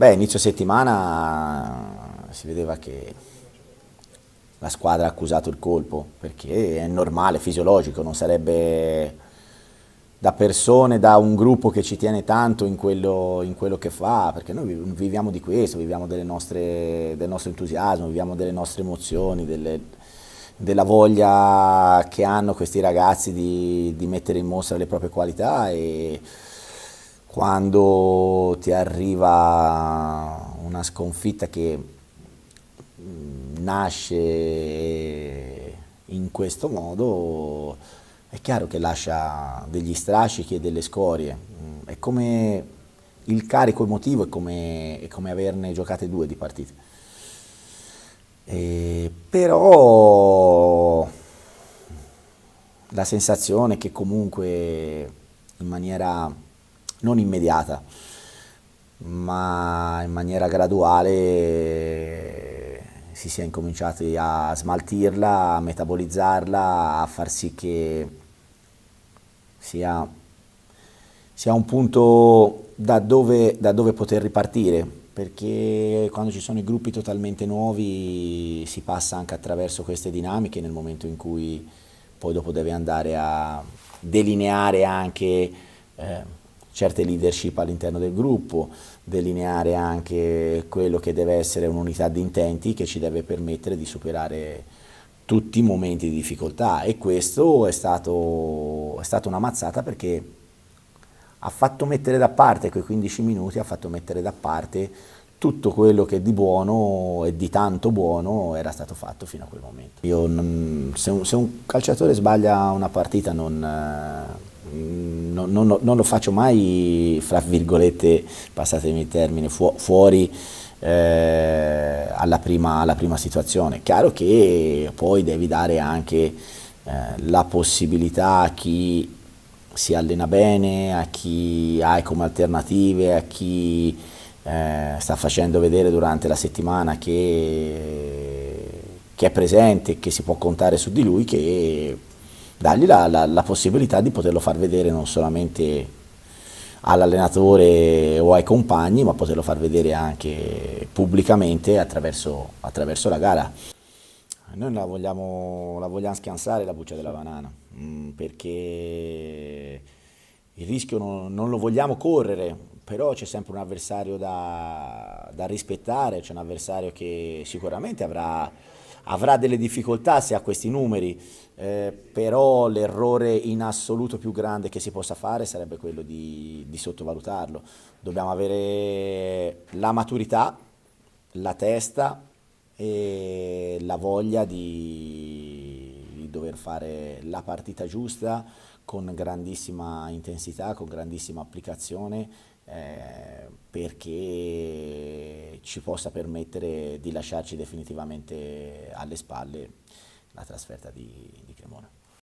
Beh, inizio settimana si vedeva che la squadra ha accusato il colpo, perché è normale, fisiologico, non sarebbe da persone, da un gruppo che ci tiene tanto in quello, in quello che fa, perché noi viviamo di questo, viviamo nostre, del nostro entusiasmo, viviamo delle nostre emozioni, delle, della voglia che hanno questi ragazzi di, di mettere in mostra le proprie qualità e quando ti arriva una sconfitta che mm, nasce in questo modo, è chiaro che lascia degli strascichi e delle scorie. Mm, è come il carico emotivo, è come, è come averne giocate due di partite. E però la sensazione che comunque in maniera non immediata, ma in maniera graduale si sia incominciati a smaltirla, a metabolizzarla, a far sì che sia, sia un punto da dove, da dove poter ripartire perché quando ci sono i gruppi totalmente nuovi si passa anche attraverso queste dinamiche nel momento in cui poi dopo deve andare a delineare anche eh, certe leadership all'interno del gruppo, delineare anche quello che deve essere un'unità di intenti che ci deve permettere di superare tutti i momenti di difficoltà e questo è, stato, è stata una mazzata perché ha fatto mettere da parte quei 15 minuti, ha fatto mettere da parte tutto quello che di buono e di tanto buono era stato fatto fino a quel momento. Io, se, un, se, un, calciatore sbaglia una partita non, eh, non, non, non, lo faccio mai, fra virgolette, passatemi il termine, fu, fuori eh, alla, prima, alla, prima, situazione. Chiaro che poi devi dare anche eh, la possibilità a chi si allena bene, a chi hai come alternative, a chi eh, sta facendo vedere durante la settimana che, che è presente, che si può contare su di lui, che dargli la, la, la possibilità di poterlo far vedere non solamente all'allenatore o ai compagni, ma poterlo far vedere anche pubblicamente attraverso, attraverso la gara. Noi la vogliamo, la vogliamo scansare la buccia della banana, mm, perché il rischio non, non lo vogliamo correre, però c'è sempre un avversario da, da rispettare, c'è un avversario che sicuramente avrà avrà delle difficoltà se ha questi numeri, eh, però l'errore in assoluto più grande che si possa fare sarebbe quello di, di sottovalutarlo. Dobbiamo avere la maturità, la testa e la voglia di, di dover fare la partita giusta con grandissima intensità, con grandissima applicazione eh, perché ci possa permettere di lasciarci definitivamente alle spalle la trasferta di, di Cremona.